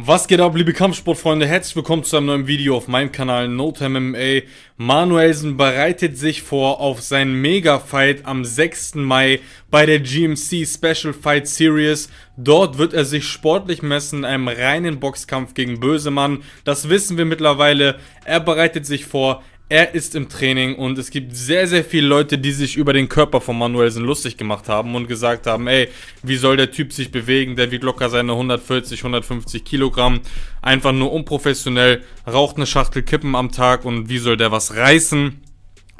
Was geht ab, liebe Kampfsportfreunde? Herzlich willkommen zu einem neuen Video auf meinem Kanal NoTime MMA. Manuelsen bereitet sich vor auf seinen Mega-Fight am 6. Mai bei der GMC Special Fight Series. Dort wird er sich sportlich messen in einem reinen Boxkampf gegen Bösemann. Das wissen wir mittlerweile. Er bereitet sich vor, er ist im Training und es gibt sehr, sehr viele Leute, die sich über den Körper von Manuelsen lustig gemacht haben und gesagt haben, ey, wie soll der Typ sich bewegen? Der wiegt locker seine 140, 150 Kilogramm. Einfach nur unprofessionell, raucht eine Schachtel Kippen am Tag und wie soll der was reißen?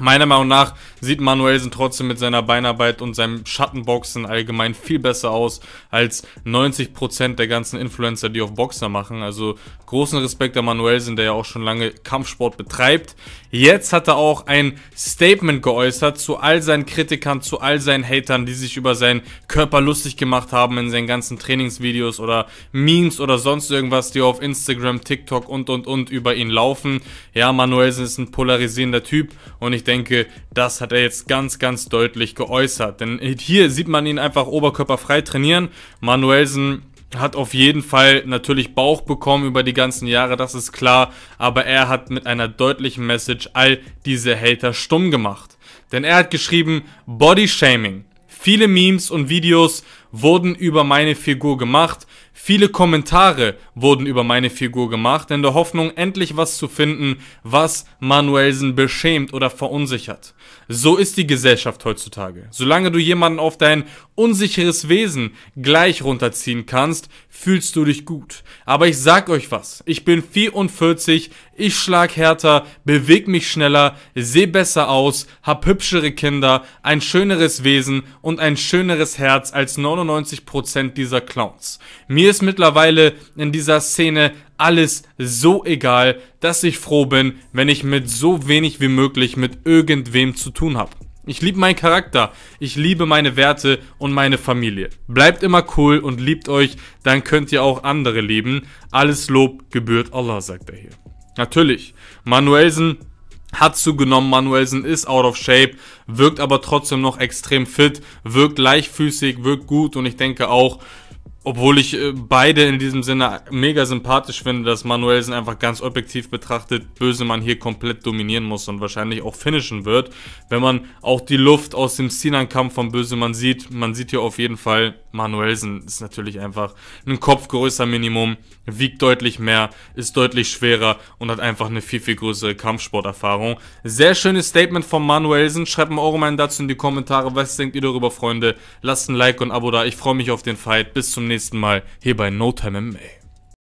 Meiner Meinung nach sieht Manuelsen trotzdem mit seiner Beinarbeit und seinem Schattenboxen allgemein viel besser aus als 90% der ganzen Influencer, die auf Boxer machen. Also großen Respekt an Manuelsen, der ja auch schon lange Kampfsport betreibt. Jetzt hat er auch ein Statement geäußert zu all seinen Kritikern, zu all seinen Hatern, die sich über seinen Körper lustig gemacht haben in seinen ganzen Trainingsvideos oder Memes oder sonst irgendwas, die auf Instagram, TikTok und und und über ihn laufen. Ja, Manuelsen ist ein polarisierender Typ und ich denke, das hat er jetzt ganz, ganz deutlich geäußert. Denn hier sieht man ihn einfach oberkörperfrei trainieren. Manuelsen hat auf jeden Fall natürlich Bauch bekommen über die ganzen Jahre, das ist klar, aber er hat mit einer deutlichen Message all diese Hater stumm gemacht. Denn er hat geschrieben, Body Shaming. Viele Memes und Videos wurden über meine Figur gemacht. Viele Kommentare wurden über meine Figur gemacht, in der Hoffnung, endlich was zu finden, was Manuelsen beschämt oder verunsichert. So ist die Gesellschaft heutzutage. Solange du jemanden auf dein unsicheres Wesen gleich runterziehen kannst, fühlst du dich gut. Aber ich sag euch was, ich bin 44, ich schlag härter, beweg mich schneller, seh besser aus, hab hübschere Kinder, ein schöneres Wesen und ein schöneres Herz als 99% dieser Clowns. Mir mir ist mittlerweile in dieser Szene alles so egal, dass ich froh bin, wenn ich mit so wenig wie möglich mit irgendwem zu tun habe. Ich liebe meinen Charakter, ich liebe meine Werte und meine Familie. Bleibt immer cool und liebt euch, dann könnt ihr auch andere lieben. Alles Lob gebührt Allah, sagt er hier. Natürlich, Manuelsen hat zugenommen, Manuelsen ist out of shape, wirkt aber trotzdem noch extrem fit, wirkt leichtfüßig, wirkt gut und ich denke auch, obwohl ich äh, beide in diesem Sinne mega sympathisch finde, dass Manuelsen einfach ganz objektiv betrachtet Bösemann hier komplett dominieren muss und wahrscheinlich auch finishen wird. Wenn man auch die Luft aus dem Sinan-Kampf von Bösemann sieht, man sieht hier auf jeden Fall, Manuelsen ist natürlich einfach ein Kopf größer Minimum, wiegt deutlich mehr, ist deutlich schwerer und hat einfach eine viel, viel größere Kampfsporterfahrung. Sehr schönes Statement von Manuelsen. Schreibt mir eure Meinung dazu in die Kommentare. Was denkt ihr darüber, Freunde? Lasst ein Like und ein Abo da. Ich freue mich auf den Fight. Bis zum nächsten Mal hier bei No Time MMA.